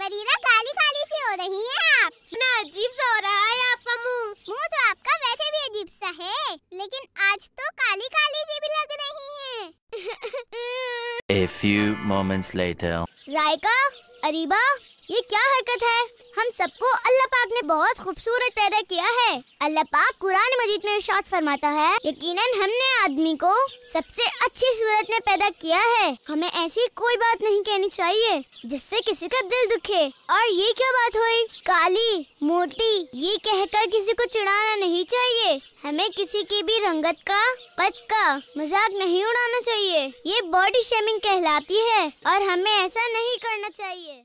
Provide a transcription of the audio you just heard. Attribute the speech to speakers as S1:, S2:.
S1: बरीदा काली काली सी हो रही है आप कितना अजीब सा हो रहा है आपका मुंह मुंह तो आपका वैसे भी अजीब सा है लेकिन आज तो काली काली सी भी लग रही है
S2: A few moments later.
S1: Raika Areeba
S3: ये क्या हरकत है हम सबको अल्लाह पाक ने बहुत खूबसूरत पैदा किया है अल्लाह पाक कुरान मजीद में इशाद फरमाता है यकीनन हमने आदमी को सबसे अच्छी सूरत में पैदा किया है हमें ऐसी कोई बात नहीं कहनी चाहिए जिससे किसी का दिल दुखे और ये क्या बात हुई काली मोटी ये कहकर किसी को चिढ़ाना नहीं चाहिए हमें किसी की भी रंगत का कद का मजाक नहीं उड़ाना चाहिए ये बॉडी शेमिंग कहलाती है और हमें ऐसा नहीं करना
S4: चाहिए